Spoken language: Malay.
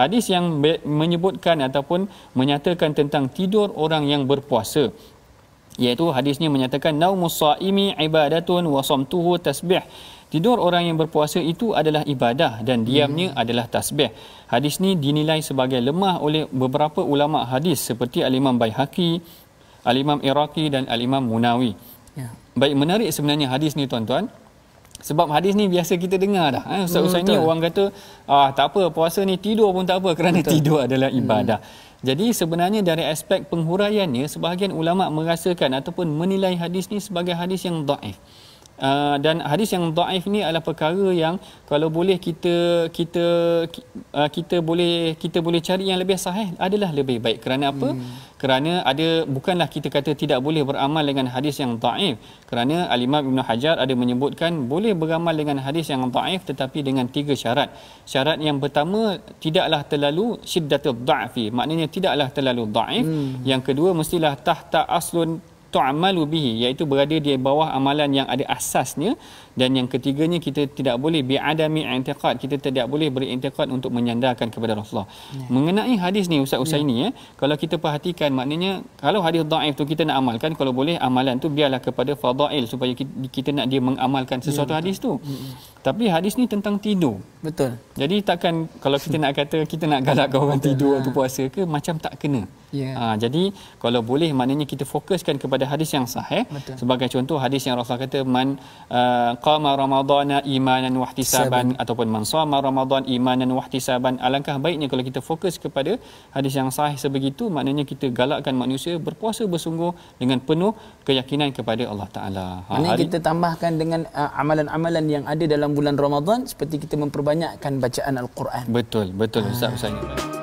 hadis yang menyebutkan ataupun menyatakan tentang tidur orang yang berpuasa iaitu hadisnya menyatakan naumus saimi ibadatun wa samtuhu tasbih tidur orang yang berpuasa itu adalah ibadah dan diamnya hmm. adalah tasbih hadis ini dinilai sebagai lemah oleh beberapa ulama hadis seperti al-Imam Baihaqi al-Imam Iraqi dan al-Imam Munawi ya. baik menarik sebenarnya hadis ni tuan-tuan sebab hadis ni biasa kita dengar dah. Eh? Ustaz-ustaz hmm, ni orang kata, ah, tak apa puasa ni tidur pun tak apa kerana betul. tidur adalah hmm. ibadah. Hmm. Jadi sebenarnya dari aspek penghuraiannya, sebahagian ulama' merasakan ataupun menilai hadis ni sebagai hadis yang da'if. Ah, dan hadis yang dhaif ni adalah perkara yang kalau boleh kita kita uh, kita boleh kita boleh cari yang lebih sahih adalah lebih baik kerana apa hmm. kerana ada bukanlah kita kata tidak boleh beramal dengan hadis yang dhaif kerana Alimah imam ibnu hajar ada menyebutkan boleh beramal dengan hadis yang dhaif tetapi dengan tiga syarat syarat yang pertama tidaklah terlalu syiddatul dhaifi maknanya tidaklah terlalu dhaif hmm. yang kedua mestilah tahta aslun tu'amalu bihi iaitu berada di bawah amalan yang ada asasnya dan yang ketiganya kita tidak boleh bi'adami i'tiqad kita tidak boleh beri'tiqad untuk menyandarkan kepada Rasulullah. Ya. Mengenai hadis ni Ustaz Usaini ya. ya, kalau kita perhatikan maknanya kalau hadis dhaif tu kita nak amalkan kalau boleh amalan tu biarlah kepada fadail supaya kita, nak dia mengamalkan ya, sesuatu ya, hadis tu. Ya. Tapi hadis ni tentang tidur. Betul. Jadi takkan kalau kita nak kata kita nak galakkan orang Betul. tidur atau ha. puasa ke macam tak kena. Yeah. Ha, jadi kalau boleh maknanya kita fokuskan kepada hadis yang sahih. Betul. Sebagai contoh hadis yang Rasulullah kata man uh, qama ramadana imanan wahtisaban Sabin. ataupun man sama ramadan imanan wahtisaban alangkah baiknya kalau kita fokus kepada hadis yang sahih sebegitu maknanya kita galakkan manusia berpuasa bersungguh dengan penuh keyakinan kepada Allah Taala. Ha, maknanya hari, kita tambahkan dengan uh, amalan-amalan yang ada dalam bulan Ramadan seperti kita memperbaiki banyakkan bacaan Al-Quran. Betul, betul Ustaz. Ustaz. Ustaz.